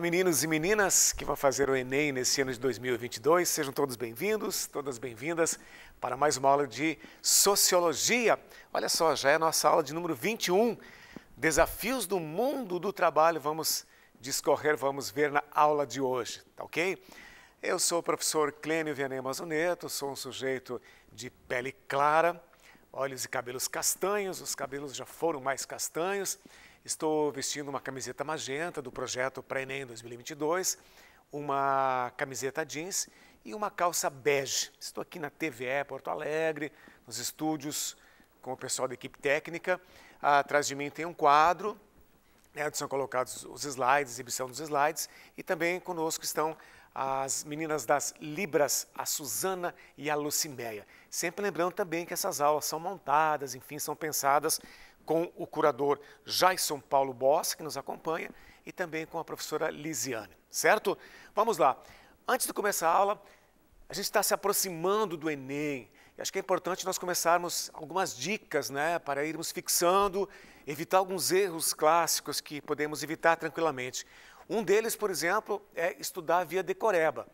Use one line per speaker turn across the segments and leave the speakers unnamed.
Olá, meninos e meninas que vão fazer o Enem nesse ano de 2022. Sejam todos bem-vindos, todas bem-vindas para mais uma aula de Sociologia. Olha só, já é a nossa aula de número 21, Desafios do Mundo do Trabalho. Vamos discorrer, vamos ver na aula de hoje, tá ok? Eu sou o professor Clênio Vianney Mazoneto, sou um sujeito de pele clara, olhos e cabelos castanhos, os cabelos já foram mais castanhos, Estou vestindo uma camiseta magenta do projeto Pré-ENEM 2022, uma camiseta jeans e uma calça bege. Estou aqui na TVE Porto Alegre, nos estúdios com o pessoal da equipe técnica. Atrás de mim tem um quadro, né, onde são colocados os slides, exibição dos slides, e também conosco estão as meninas das Libras, a Suzana e a Lucimeia. Sempre lembrando também que essas aulas são montadas, enfim, são pensadas com o curador Jaison Paulo Boss, que nos acompanha, e também com a professora Lisiane, certo? Vamos lá. Antes de começar a aula, a gente está se aproximando do Enem. acho que é importante nós começarmos algumas dicas, né, para irmos fixando, evitar alguns erros clássicos que podemos evitar tranquilamente. Um deles, por exemplo, é estudar via decoreba.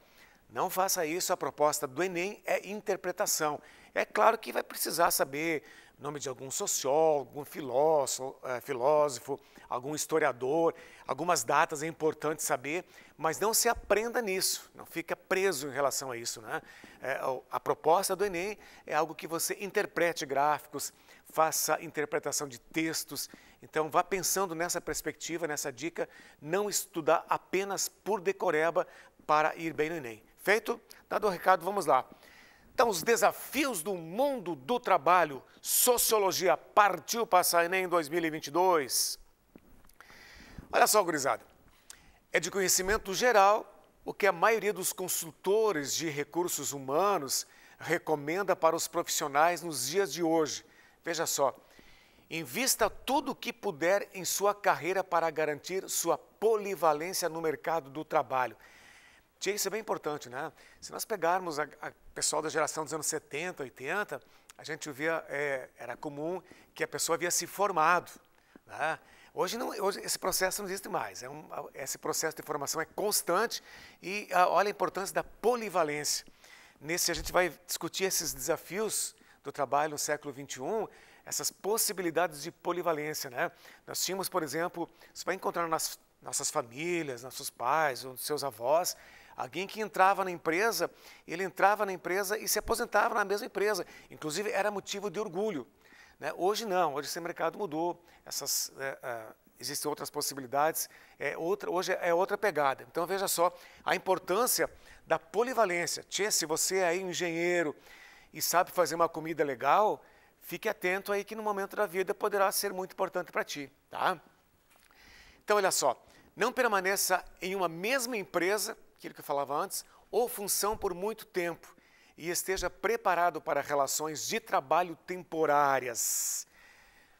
Não faça isso, a proposta do Enem é interpretação. É claro que vai precisar saber nome de algum sociólogo, algum filósofo, é, filósofo, algum historiador, algumas datas é importante saber, mas não se aprenda nisso, não fica preso em relação a isso. Né? É, a proposta do Enem é algo que você interprete gráficos, faça interpretação de textos, então vá pensando nessa perspectiva, nessa dica, não estudar apenas por decoreba para ir bem no Enem. Feito? Dado o recado, vamos lá. Então, os desafios do mundo do trabalho. Sociologia partiu para em 2022. Olha só, gurizada. É de conhecimento geral o que a maioria dos consultores de recursos humanos recomenda para os profissionais nos dias de hoje. Veja só. Invista tudo o que puder em sua carreira para garantir sua polivalência no mercado do trabalho isso é bem importante, né? Se nós pegarmos a, pessoal da geração dos anos 70, 80, a gente via, é, era comum que a pessoa havia se formado. Né? Hoje, não, hoje esse processo não existe mais. É um, esse processo de formação é constante e a, ah, olha a importância da polivalência. Nesse, a gente vai discutir esses desafios do trabalho no século XXI, essas possibilidades de polivalência. Né? Nós tínhamos, por exemplo, você vai encontrar nas nossas famílias, nossos pais, os seus avós, Alguém que entrava na empresa, ele entrava na empresa e se aposentava na mesma empresa. Inclusive, era motivo de orgulho. Né? Hoje não, hoje esse mercado mudou. Essas, é, é, existem outras possibilidades, é outra, hoje é outra pegada. Então veja só a importância da polivalência. Tchê, se você é aí um engenheiro e sabe fazer uma comida legal, fique atento aí que no momento da vida poderá ser muito importante para ti, tá? Então olha só, não permaneça em uma mesma empresa aquilo que eu falava antes, ou função por muito tempo e esteja preparado para relações de trabalho temporárias.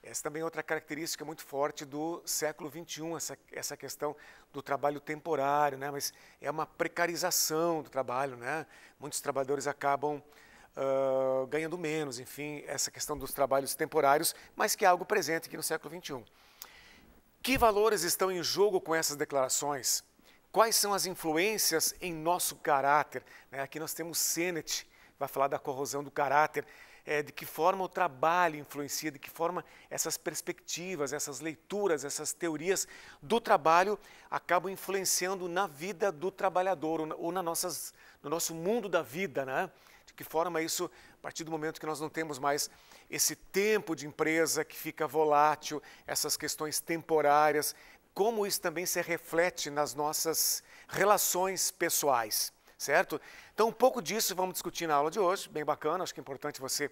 Essa também é outra característica muito forte do século XXI, essa, essa questão do trabalho temporário, né? mas é uma precarização do trabalho. Né? Muitos trabalhadores acabam uh, ganhando menos, enfim, essa questão dos trabalhos temporários, mas que é algo presente aqui no século XXI. Que valores estão em jogo com essas declarações? Quais são as influências em nosso caráter? Né, aqui nós temos Sennett, vai falar da corrosão do caráter, é, de que forma o trabalho influencia, de que forma essas perspectivas, essas leituras, essas teorias do trabalho acabam influenciando na vida do trabalhador ou na nossas, no nosso mundo da vida, né? De que forma isso, a partir do momento que nós não temos mais esse tempo de empresa que fica volátil, essas questões temporárias, como isso também se reflete nas nossas relações pessoais, certo? Então, um pouco disso vamos discutir na aula de hoje, bem bacana, acho que é importante você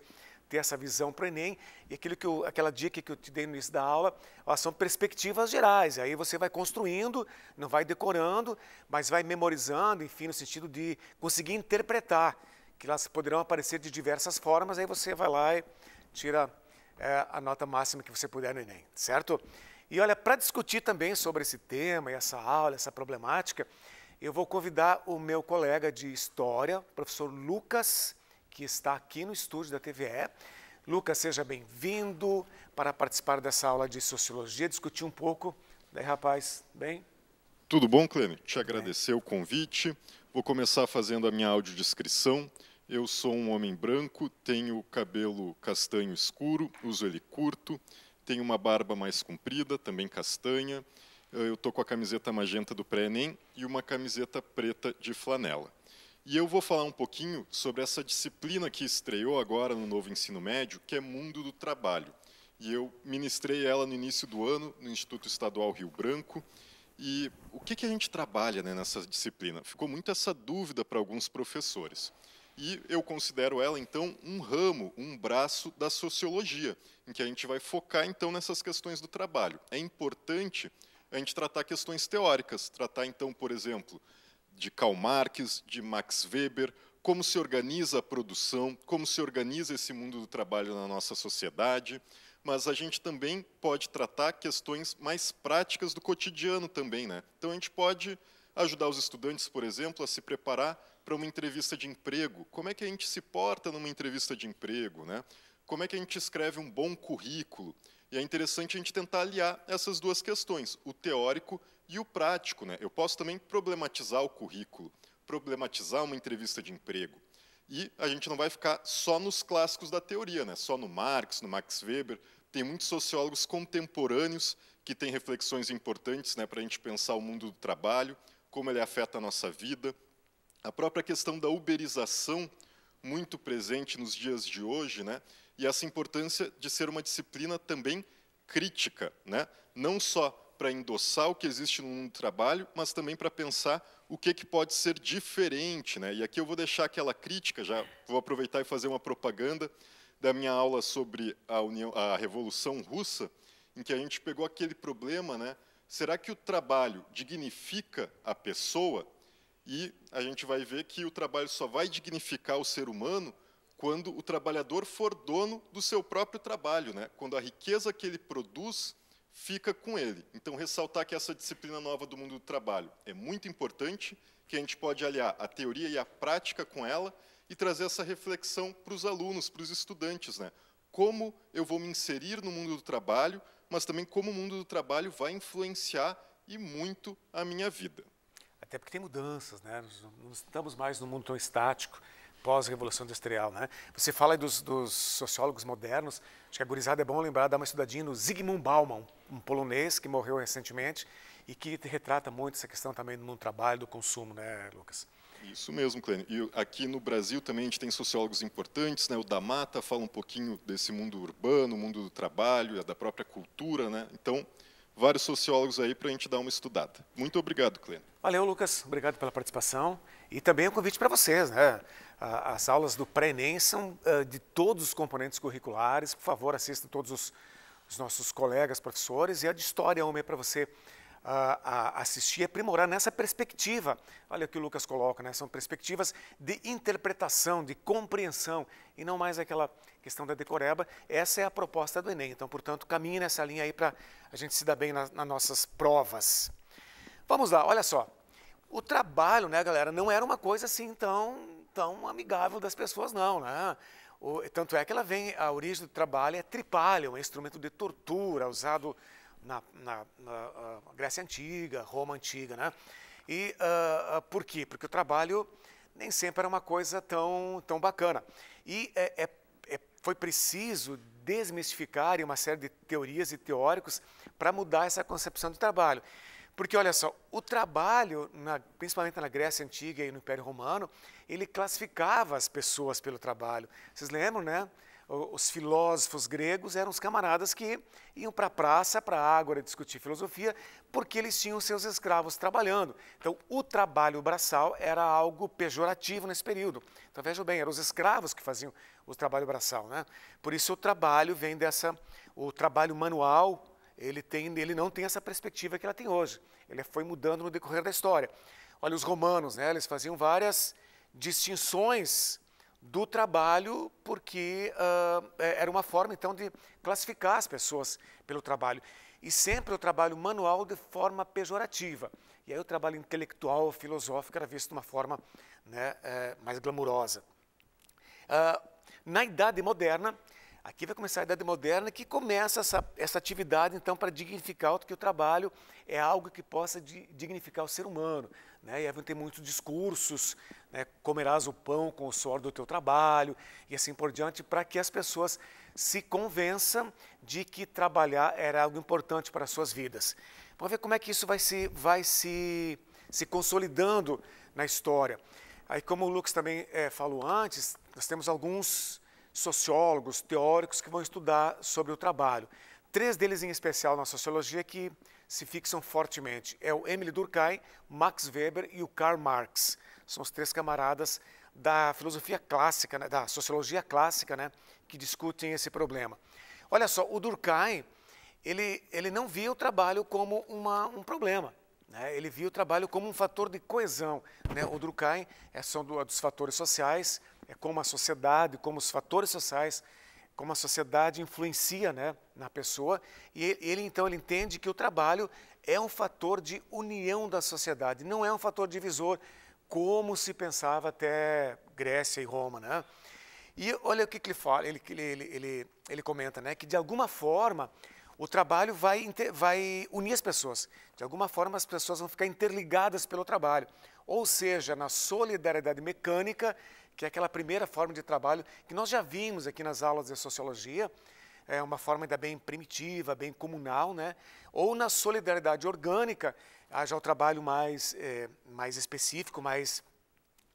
ter essa visão para o Enem. E aquilo que eu, aquela dica que eu te dei no início da aula, elas são perspectivas gerais. Aí você vai construindo, não vai decorando, mas vai memorizando, enfim, no sentido de conseguir interpretar, que elas poderão aparecer de diversas formas, aí você vai lá e tira é, a nota máxima que você puder no Enem, certo? E olha, para discutir também sobre esse tema e essa aula, essa problemática, eu vou convidar o meu colega de história, o professor Lucas, que está aqui no estúdio da TVE. Lucas, seja bem-vindo para participar dessa aula de sociologia,
discutir um pouco. Daí, rapaz, bem? Tudo bom, Clêmio? Te agradecer o convite. Vou começar fazendo a minha audiodescrição. Eu sou um homem branco, tenho cabelo castanho escuro, uso ele curto, tenho uma barba mais comprida, também castanha. Eh, eu estou com a camiseta magenta do pré-ENEM e uma camiseta preta de flanela. E eu vou falar um pouquinho sobre essa disciplina que estreou agora no novo ensino médio, que é Mundo do Trabalho. E eu ministrei ela no início do ano no Instituto Estadual Rio Branco. E o que, que a gente trabalha né, nessa disciplina? Ficou muito essa dúvida para alguns professores. E eu considero ela, então, um ramo, um braço da sociologia, em que a gente vai focar, então, nessas questões do trabalho. É importante a gente tratar questões teóricas, tratar, então, por exemplo, de Karl Marx, de Max Weber, como se organiza a produção, como se organiza esse mundo do trabalho na nossa sociedade, mas a gente também pode tratar questões mais práticas do cotidiano também. Né? Então, a gente pode ajudar os estudantes, por exemplo, a se preparar para uma entrevista de emprego, como é que a gente se porta numa entrevista de emprego, né? Como é que a gente escreve um bom currículo? E é interessante a gente tentar aliar essas duas questões, o teórico e o prático, né? Eu posso também problematizar o currículo, problematizar uma entrevista de emprego. E a gente não vai ficar só nos clássicos da teoria, né? Só no Marx, no Max Weber, tem muitos sociólogos contemporâneos que têm reflexões importantes né, para a gente pensar o mundo do trabalho, como ele afeta a nossa vida, a própria questão da uberização, muito presente nos dias de hoje, né? e essa importância de ser uma disciplina também crítica, né? não só para endossar o que existe no mundo do trabalho, mas também para pensar o que, é que pode ser diferente. Né? E aqui eu vou deixar aquela crítica, já vou aproveitar e fazer uma propaganda da minha aula sobre a, União, a Revolução Russa, em que a gente pegou aquele problema, né? será que o trabalho dignifica a pessoa? E a gente vai ver que o trabalho só vai dignificar o ser humano quando o trabalhador for dono do seu próprio trabalho, né? quando a riqueza que ele produz fica com ele. Então, ressaltar que essa disciplina nova do mundo do trabalho é muito importante, que a gente pode aliar a teoria e a prática com ela e trazer essa reflexão para os alunos, para os estudantes. Né? Como eu vou me inserir no mundo do trabalho, mas também como o mundo do trabalho vai influenciar e muito a minha vida até porque tem mudanças,
né? não estamos mais num mundo tão estático, pós-revolução industrial. Né? Você fala dos, dos, sociólogos modernos, acho que a gurizada é bom lembrar, dar uma estudadinha no Zygmunt Bauman, um polonês que morreu recentemente e que retrata muito essa questão também do mundo do trabalho, do consumo, né,
Lucas? Isso mesmo, Clênio. E aqui no Brasil também a gente tem sociólogos importantes, né? O da Mata fala um pouquinho desse mundo urbano, mundo do trabalho, da própria cultura, né? Então, vários sociólogos aí para a gente dar uma estudada. Muito obrigado, Clênio.
Valeu, Lucas. Obrigado pela participação. E também o um convite para vocês, né? As aulas do pré-ENEM são de todos os componentes curriculares. Por favor, assistam todos os, nossos colegas professores. E a de História 1 é para você a, a assistir e é aprimorar nessa perspectiva. Olha o que o Lucas coloca, né? são perspectivas de interpretação, de compreensão, e não mais aquela questão da decoreba. Essa é a proposta do Enem. Então, portanto, caminhe nessa linha aí para a gente se dar bem nas nossas provas. Vamos lá, olha só. O trabalho, né, galera, não era uma coisa assim tão, tão amigável das pessoas, não, né? O, tanto é que ela vem, a origem do trabalho é tripalha, um instrumento de tortura usado na, na, na ah, Grécia Antiga, Roma Antiga. Né? E uh, uh, por quê? Porque o trabalho nem sempre era uma coisa tão, tão bacana. E é, é, é foi preciso desmistificar uma série de teorias e teóricos para mudar essa concepção do trabalho. Porque, olha só, o trabalho, na, principalmente na Grécia Antiga e no Império Romano, ele classificava as pessoas pelo trabalho. Vocês lembram, né? os filósofos gregos eram os camaradas que iam para a praça, para a ágora discutir filosofia, porque eles tinham seus escravos trabalhando. Então, o trabalho braçal era algo pejorativo nesse período. Então, vejam bem, eram os escravos que faziam o trabalho braçal, né? Por isso o trabalho vem dessa o trabalho manual, ele tem ele não tem essa perspectiva que ela tem hoje. Ele foi mudando no decorrer da história. Olha os romanos, né? Eles faziam várias distinções do trabalho, porque uh, era uma forma, então, de classificar as pessoas pelo trabalho. E sempre o trabalho manual de forma pejorativa. E aí o trabalho intelectual, filosófico, era visto de uma forma né, é, mais glamurosa. Uh, ah, na Idade Moderna, aqui vai começar a Idade Moderna, que começa essa, essa atividade, então, para dignificar o que o trabalho é algo que possa dignificar o ser humano, né? E aí tem muitos discursos, né? comerás o pão com o suor do teu trabalho e assim por diante, para que as pessoas se convençam de que trabalhar era algo importante para as suas vidas. Vamos ver como é que isso vai se, vai se, se consolidando na história. Aí, como o Lucas também é, falou antes, nós temos alguns sociólogos, teóricos que vão estudar sobre o trabalho. Três deles em especial na sociologia que se fixam fortemente. É o emily Durkheim, Max Weber e o Karl Marx. São os três camaradas da filosofia clássica, né, da sociologia clássica, né, que discutem esse problema. Olha só, o Durkheim, ele, ele não via o trabalho como uma, um problema. Né? Ele via o trabalho como um fator de coesão. Né? O Durkheim é são dos fatores sociais, é como a sociedade, como os fatores sociais como a sociedade influencia né, na pessoa, e ele então ele entende que o trabalho é um fator de união da sociedade, não é um fator divisor, como se pensava até Grécia e Roma. Né? E olha o que, que ele fala, ele, ele, ele, ele comenta, né, que de alguma forma o trabalho vai, vai unir as pessoas. De alguma forma as pessoas vão ficar interligadas pelo trabalho. Ou seja, na solidariedade mecânica que é aquela primeira forma de trabalho que nós já vimos aqui nas aulas de sociologia, é uma forma ainda bem primitiva, bem comunal, né? ou na solidariedade orgânica, já o trabalho mais, é, mais específico, mais,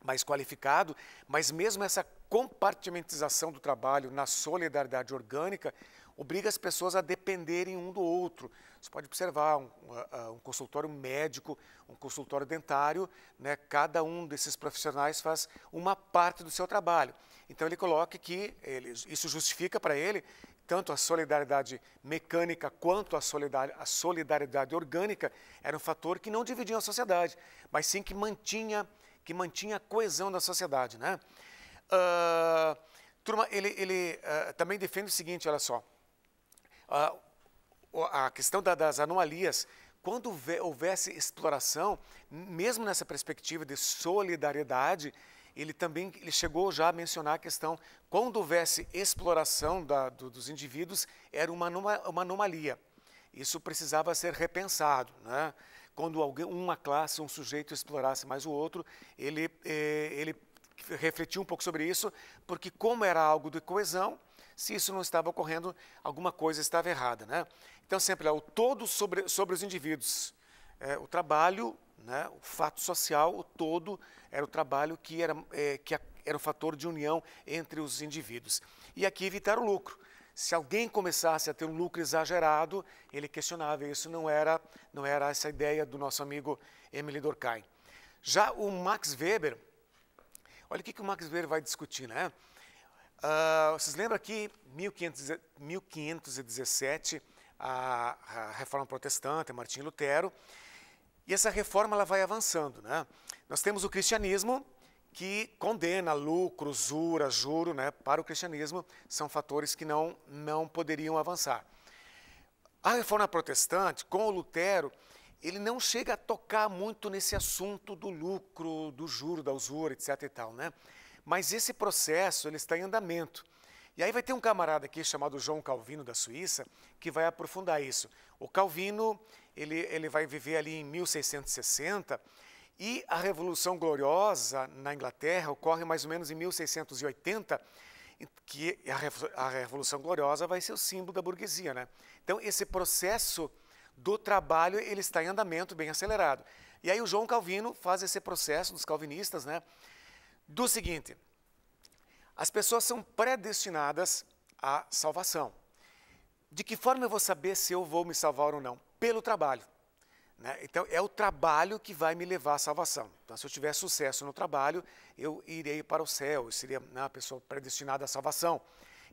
mais qualificado, mas mesmo essa compartimentização do trabalho na solidariedade orgânica, obriga as pessoas a dependerem um do outro. Você pode observar um, ah, ah, um, consultório médico, um consultório dentário, né? cada um desses profissionais faz uma parte do seu trabalho. Então ele coloca que ele, isso justifica para ele tanto a solidariedade mecânica quanto a solidariedade, a solidariedade orgânica era um fator que não dividia a sociedade, mas sim que mantinha, que mantinha a coesão da sociedade. Né? Uh, turma, ele, ele uh, também defende o seguinte, olha só, a, a questão da, das anomalias, quando houvesse exploração, mesmo nessa perspectiva de solidariedade, ele também ele chegou já a mencionar a questão, quando houvesse exploração da, do, dos indivíduos, era uma, uma anomalia. Isso precisava ser repensado. Né? Quando alguém, uma classe, um sujeito explorasse mais o outro, ele, eh, ele refletiu um pouco sobre isso, porque como era algo de coesão, se isso não estava ocorrendo, alguma coisa estava errada. Né? Então, sempre é o todo sobre, sobre os indivíduos. É, o trabalho, né, o fato social, o todo, era o trabalho que era, é, que era o fator de união entre os indivíduos. E aqui evitar o lucro. Se alguém começasse a ter um lucro exagerado, ele questionava. Isso não era, não era essa ideia do nosso amigo Emily Durkheim. Já o Max Weber, olha o que, que o Max Weber vai discutir, né? Uh, vocês lembram que 1517 a, a, reforma protestante, Martim Lutero, e essa reforma ela vai avançando, né? Nós temos o cristianismo que condena lucro, usura, juro, né? Para o cristianismo são fatores que não não poderiam avançar. A reforma protestante com o Lutero ele não chega a tocar muito nesse assunto do lucro, do juro, da usura, etc. E tal, né? Mas esse processo ele está em andamento. E aí vai ter um camarada aqui chamado João Calvino da Suíça que vai aprofundar isso. O Calvino ele, ele vai viver ali em 1660 e a Revolução Gloriosa na Inglaterra ocorre mais ou menos em 1680 que a Revolução Gloriosa vai ser o símbolo da burguesia, né? Então, esse processo do trabalho, ele está em andamento bem acelerado. E aí o João Calvino faz esse processo dos calvinistas, né? do seguinte: as pessoas são predestinadas à salvação. De que forma eu vou saber se eu vou me salvar ou não? Pelo trabalho. Né? Então, é o trabalho que vai me levar à salvação. Então, se eu tiver sucesso no trabalho, eu irei para o céu, eu seria né, uma pessoa predestinada à salvação.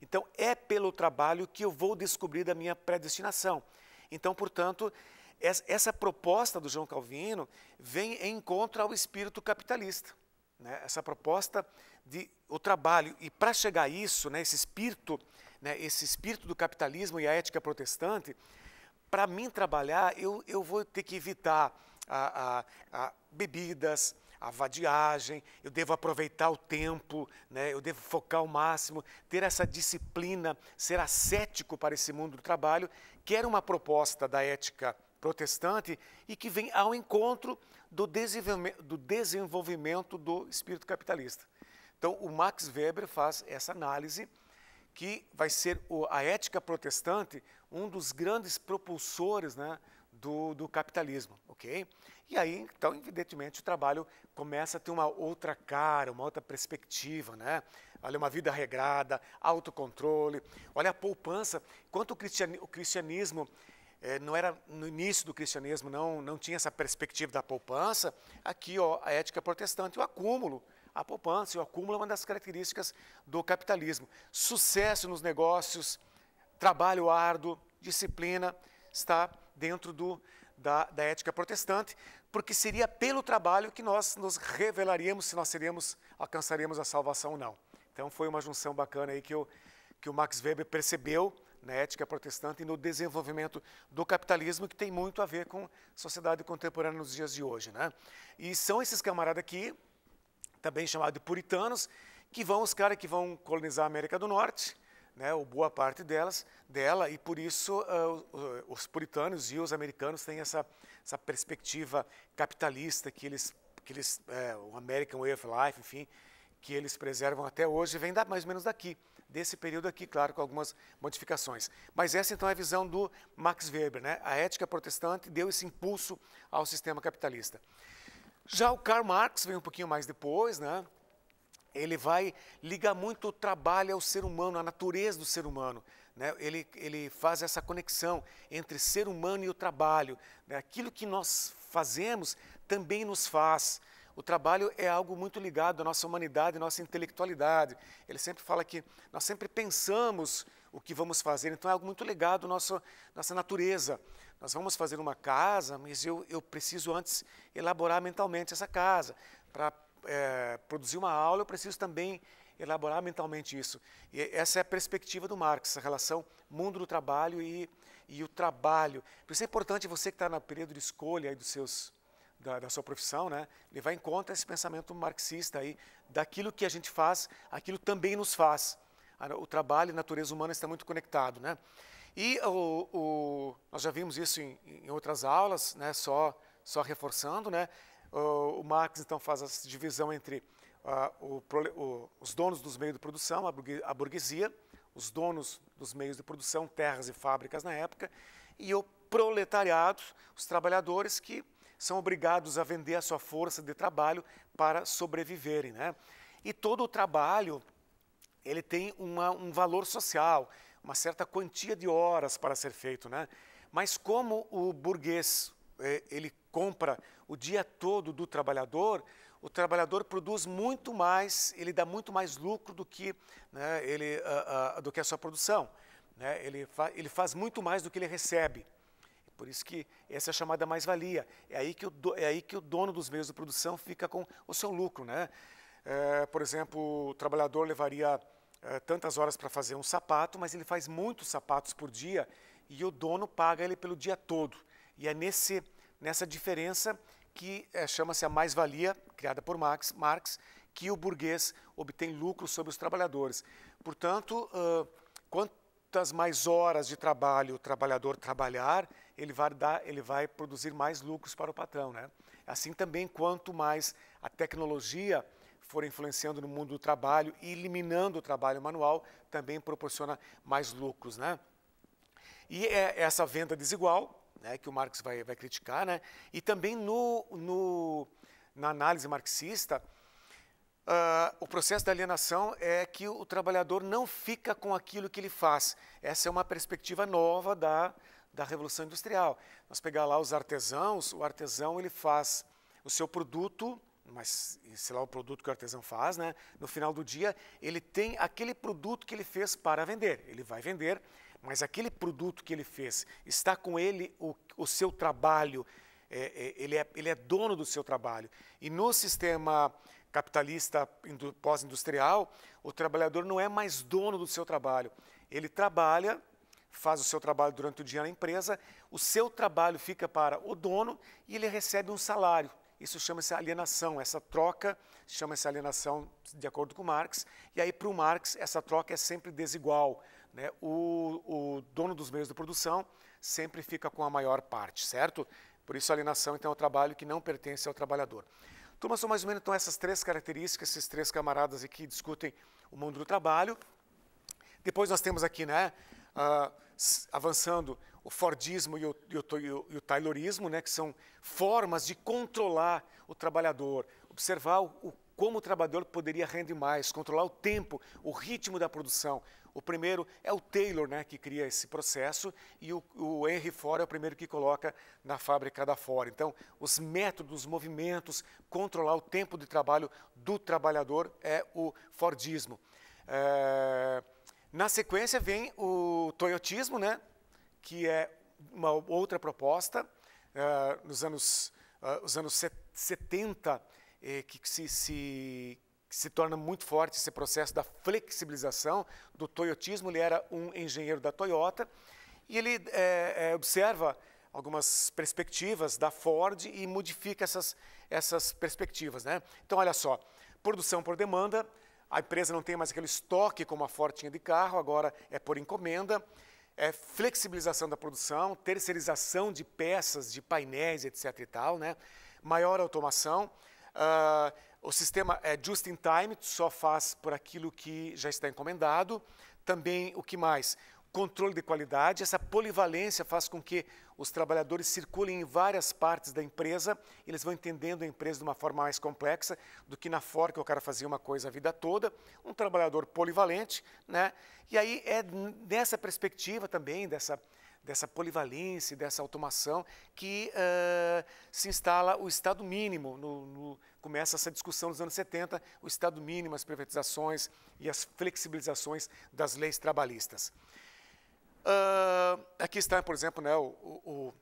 Então, é pelo trabalho que eu vou descobrir da minha predestinação. Então, portanto, essa proposta do João Calvino vem em contra ao espírito capitalista. Né? Essa proposta de o trabalho e para chegar a isso, né, esse espírito, né, esse espírito do capitalismo e a ética protestante, para mim trabalhar eu, eu vou ter que evitar a, a, a bebidas, a vadiagem, eu devo aproveitar o tempo, né? eu devo focar ao máximo, ter essa disciplina, ser ascético para esse mundo do trabalho, que era uma proposta da ética protestante e que vem ao encontro do desenvolvimento do, desenvolvimento do espírito capitalista. Então, o Max Weber faz essa análise que vai ser o, a ética protestante um dos grandes propulsores né, do, do, capitalismo, ok? E aí, então, evidentemente, o trabalho começa a ter uma outra cara, uma outra perspectiva, né? Olha, uma vida regrada, autocontrole, olha a poupança. Quanto o cristianismo é, não era no início do cristianismo, não, não tinha essa perspectiva da poupança. Aqui, ó, a ética protestante, o acúmulo, a poupança, o acúmulo é uma das características do capitalismo. Sucesso nos negócios, trabalho árduo, disciplina, está dentro do, da, da ética protestante, porque seria pelo trabalho que nós nos revelaríamos se nós seríamos, alcançaríamos a salvação ou não. Então foi uma junção bacana aí que, eu, que o Max Weber percebeu na ética protestante e no desenvolvimento do capitalismo, que tem muito a ver com a sociedade contemporânea nos dias de hoje. Né? E são esses camaradas aqui, também chamados de puritanos, que vão, os caras que vão colonizar a América do Norte, né, ou boa parte delas, dela, e por isso uh, os puritanos e os americanos têm essa, essa perspectiva capitalista que eles, que eles é, o American Way of Life, enfim, que eles preservam até hoje, vem da, mais ou menos daqui desse período aqui, claro, com algumas modificações. Mas essa, então, é a visão do Max Weber. Né? A ética protestante deu esse impulso ao sistema capitalista. Já o Karl Marx vem um pouquinho mais depois, né? ele vai ligar muito o trabalho ao ser humano, à natureza do ser humano. Né? Ele, ele faz essa conexão entre ser humano e o trabalho. Né? Aquilo que nós fazemos também nos faz o trabalho é algo muito ligado à nossa humanidade, à nossa intelectualidade. Ele sempre fala que nós sempre pensamos o que vamos fazer, então é algo muito ligado à nossa, nossa natureza. Nós vamos fazer uma casa, mas eu, eu preciso antes elaborar mentalmente essa casa. Para é, produzir uma aula, eu preciso também elaborar mentalmente isso. E essa é a perspectiva do Marx, a relação mundo do trabalho e, e o trabalho. Por isso é importante você que está no período de escolha aí dos seus da, da, sua profissão, né? levar em conta esse pensamento marxista aí, daquilo que a gente faz, aquilo também nos faz. O trabalho e a natureza humana está muito conectado. Né? E o, o, nós já vimos isso em, em, outras aulas, né? só, só reforçando, né? o, o Marx então faz essa divisão entre uh, o, os donos dos meios de produção, a burguesia, os donos dos meios de produção, terras e fábricas na época, e o proletariado, os trabalhadores que são obrigados a vender a sua força de trabalho para sobreviverem. Né? E todo o trabalho ele tem uma, um valor social, uma certa quantia de horas para ser feito. Né? Mas como o burguês é, ele compra o dia todo do trabalhador, o trabalhador produz muito mais, ele dá muito mais lucro do que, né, ele, a, ah, ah, do que a sua produção. Né? Ele, fa, ele faz muito mais do que ele recebe. Por isso que essa é a chamada mais-valia. É, aí que o é aí que o dono dos meios de produção fica com o seu lucro. Né? É, por exemplo, o trabalhador levaria é, tantas horas para fazer um sapato, mas ele faz muitos sapatos por dia e o dono paga ele pelo dia todo. E é nesse, nessa diferença que é, chama-se a mais-valia, criada por Marx, Marx, que o burguês obtém lucro sobre os trabalhadores. Portanto, uh, quantas mais horas de trabalho o trabalhador trabalhar, ele vai, dar, ele vai produzir mais lucros para o patrão. Né? Assim também, quanto mais a tecnologia for influenciando no mundo do trabalho e eliminando o trabalho manual, também proporciona mais lucros. Né? E é essa venda desigual, né, que o Marx vai, vai criticar, né? e também no, no na análise marxista, uh, o processo da alienação é que o trabalhador não fica com aquilo que ele faz. Essa é uma perspectiva nova da, da Revolução Industrial. Nós pegar lá os artesãos, o artesão ele faz o seu produto, mas sei lá o produto que o artesão faz, né? No final do dia, ele tem aquele produto que ele fez para vender. Ele vai vender, mas aquele produto que ele fez, está com ele o, o seu trabalho, é, é, ele, é, ele é dono do seu trabalho. E no sistema capitalista pós-industrial, o trabalhador não é mais dono do seu trabalho. Ele trabalha faz o seu trabalho durante o dia na empresa, o seu trabalho fica para o dono e ele recebe um salário. Isso chama-se alienação, essa troca chama-se alienação de acordo com Marx, e aí para o Marx essa troca é sempre desigual. Né? O, o dono dos meios de produção sempre fica com a maior parte, certo? Por isso alienação então é um trabalho que não pertence ao trabalhador. Turma, são mais ou menos então, essas três características, esses três camaradas aqui discutem o mundo do trabalho. Depois nós temos aqui, né? Uh, avançando o Fordismo e o, e, o, e o Taylorismo, né, que são formas de controlar o trabalhador, observar o, como o trabalhador poderia render mais, controlar o tempo, o ritmo da produção. O primeiro é o Taylor, né, que cria esse processo, e o, o Henry Ford é o primeiro que coloca na fábrica da Ford. Então, os métodos, os movimentos, controlar o tempo de trabalho do trabalhador é o Fordismo. É na sequência vem o Toyotismo, né? que é uma outra proposta. Uh, nos anos, uh, os anos 70, eh, que se, se, que se torna muito forte esse processo da flexibilização do toyotismo. Ele era um engenheiro da Toyota e ele é, é, observa algumas perspectivas da Ford e modifica essas, essas perspectivas. Né? Então, olha só, produção por demanda, a empresa não tem mais aquele estoque como a Ford tinha de carro, agora é por encomenda. É flexibilização da produção, terceirização de peças, de painéis, etc. e tal, né? Maior automação. Uh, o sistema é just in time, só faz por aquilo que já está encomendado. Também, o que mais? Controle de qualidade. Essa polivalência faz com que os trabalhadores circulam em várias partes da empresa, eles vão entendendo a empresa de uma forma mais complexa do que na Ford, que o cara fazia uma coisa a vida toda, um trabalhador polivalente, né? E aí é nessa perspectiva também, dessa, dessa polivalência, dessa automação, que uh, se instala o Estado mínimo, no, no, começa essa discussão nos anos 70, o Estado mínimo, as privatizações e as flexibilizações das leis trabalhistas. Uh, aqui está, por exemplo, né, o, o,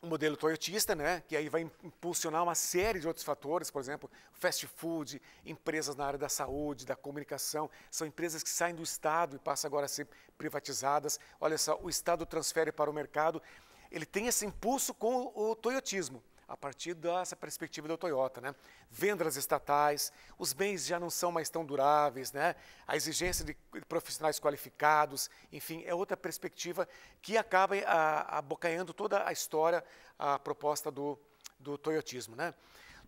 o, modelo toyotista, né, que aí vai impulsionar uma série de outros fatores, por exemplo, fast food, empresas na área da saúde, da comunicação, são empresas que saem do Estado e passam agora a ser privatizadas. Olha só, o Estado transfere para o mercado, ele tem esse impulso com o, o toyotismo a partir dessa perspectiva do Toyota, né? Vendas estatais, os bens já não são mais tão duráveis, né? A exigência de profissionais qualificados, enfim, é outra perspectiva que acaba eh, abocanhando toda a história, a proposta do, do toyotismo, né?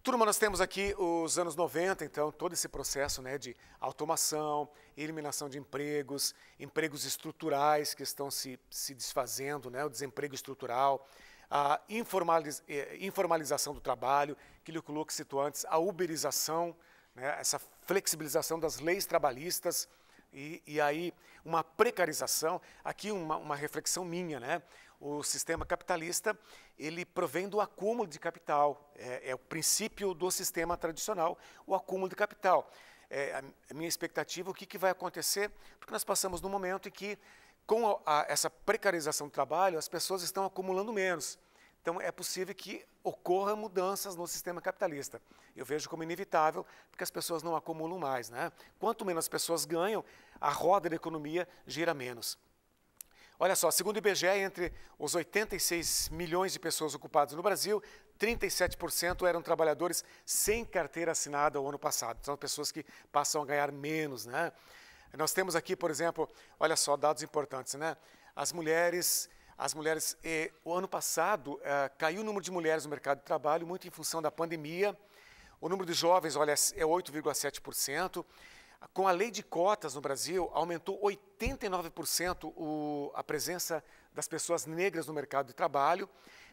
Turma, nós temos aqui os anos 90, então, todo esse processo né, de automação, eliminação de empregos, empregos estruturais que estão se, se desfazendo, né, o desemprego estrutural, a informaliz eh, informalização do trabalho, que o Luke citou antes, a uberização, né, essa flexibilização das leis trabalhistas, e, e, aí uma precarização, aqui uma, uma, reflexão minha, né? O sistema capitalista, ele provém do acúmulo de capital, é, é o princípio do sistema tradicional, o acúmulo de capital. É, a minha expectativa, o que, que vai acontecer, porque nós passamos num momento em que com a, a, essa precarização do trabalho, as pessoas estão acumulando menos. Então, é possível que ocorra mudanças no sistema capitalista. Eu vejo como inevitável, porque as pessoas não acumulam mais. Né? Quanto menos as pessoas ganham, a roda da economia gira menos. Olha só, segundo o IBGE, entre os 86 milhões de pessoas ocupadas no Brasil, 37% eram trabalhadores sem carteira assinada o ano passado. São pessoas que passam a ganhar menos, né? Nós temos aqui, por exemplo, olha só, dados importantes, né? As mulheres, as mulheres, eh, o ano passado eh, caiu o número de mulheres no mercado de trabalho, muito em função da pandemia. O número de jovens, olha, é 8,7%. Com a lei de cotas no Brasil, aumentou 89% o, a presença das pessoas negras no mercado de trabalho.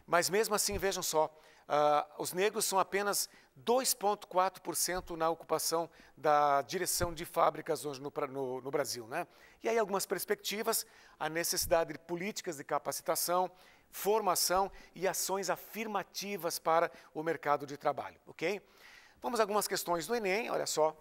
Mas mesmo assim, vejam só, uh, os negros são apenas 2,4% na ocupação da direção de fábricas hoje no, no, no, Brasil. Né? E aí algumas perspectivas, a necessidade de políticas de capacitação, formação e ações afirmativas para o mercado de trabalho, ok? Vamos a algumas questões do Enem, olha só.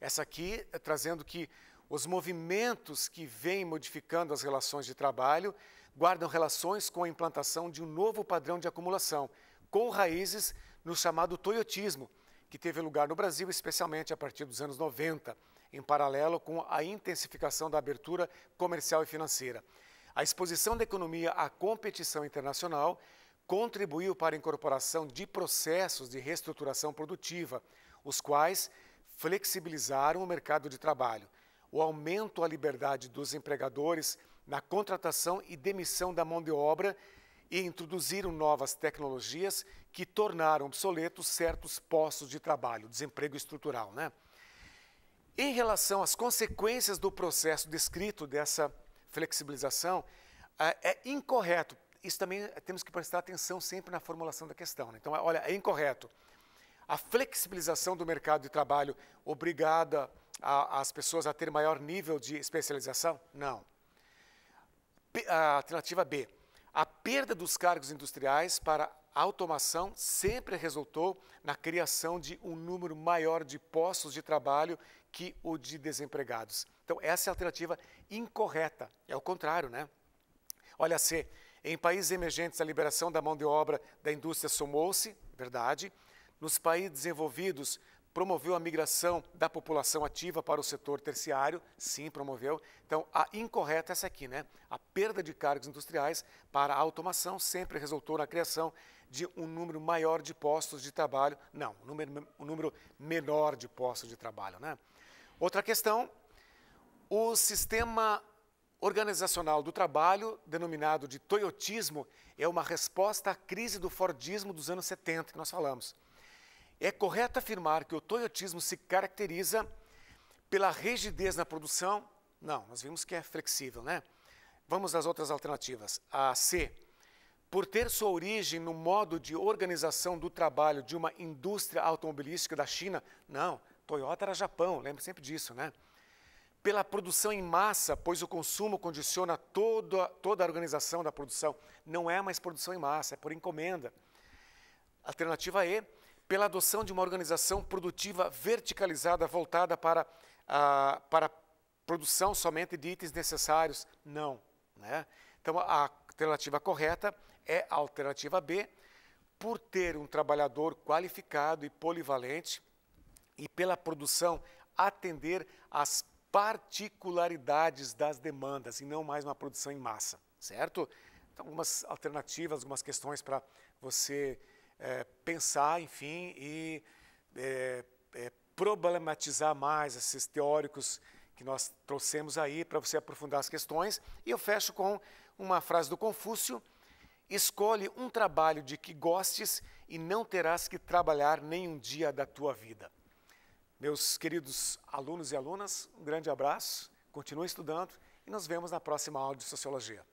Essa aqui é trazendo que os movimentos que vêm modificando as relações de trabalho guardam relações com a implantação de um novo padrão de acumulação, com raízes no chamado toyotismo, que teve lugar no Brasil, especialmente a partir dos anos 90, em paralelo com a intensificação da abertura comercial e financeira. A exposição da economia à competição internacional contribuiu para a incorporação de processos de reestruturação produtiva, os quais flexibilizaram o mercado de trabalho. O aumento à liberdade dos empregadores na contratação e demissão da mão de obra e introduziram novas tecnologias que tornaram obsoletos certos postos de trabalho, desemprego estrutural. Né? Em relação às consequências do processo descrito dessa flexibilização, ah, é incorreto. Isso também temos que prestar atenção sempre na formulação da questão. Né? Então, olha, é incorreto. A flexibilização do mercado de trabalho obrigada a, as pessoas a ter maior nível de especialização? Não. P, a alternativa B. A perda dos cargos industriais para a automação sempre resultou na criação de um número maior de postos de trabalho que o de desempregados. Então, essa é a alternativa incorreta, é o contrário, né? Olha, C. Em países emergentes, a liberação da mão de obra da indústria somou-se, verdade. Nos países desenvolvidos, promoveu a migração da população ativa para o setor terciário, sim, promoveu. Então, a incorreta é essa aqui, né? A perda de cargos industriais para a automação sempre resultou na criação de um número maior de postos de trabalho, não, um número, um número menor de postos de trabalho. Né? Outra questão, o sistema organizacional do trabalho, denominado de toyotismo, é uma resposta à crise do fordismo dos anos 70, que nós falamos. É correto afirmar que o toyotismo se caracteriza pela rigidez na produção? Não, nós vimos que é flexível, né? Vamos às outras alternativas. A C, por ter sua origem no modo de organização do trabalho de uma indústria automobilística da China, não, Toyota era Japão, lembro sempre disso, né? Pela produção em massa, pois o consumo condiciona toda, toda a organização da produção. Não é mais produção em massa, é por encomenda. Alternativa E, pela adoção de uma organização produtiva verticalizada voltada para a, para a produção somente de itens necessários. Não. Né? Então, a alternativa correta é a alternativa B, por ter um trabalhador qualificado e polivalente e pela produção atender às particularidades das demandas e não mais uma produção em massa, certo? Então, algumas alternativas, algumas questões para você é, pensar, enfim, e é, é, problematizar mais esses teóricos que nós trouxemos aí para você aprofundar as questões. E eu fecho com uma frase do Confúcio, Escolhe um trabalho de que gostes e não terás que trabalhar nenhum dia da tua vida. Meus queridos alunos e alunas, um grande abraço, continue estudando e nos vemos na próxima aula de Sociologia.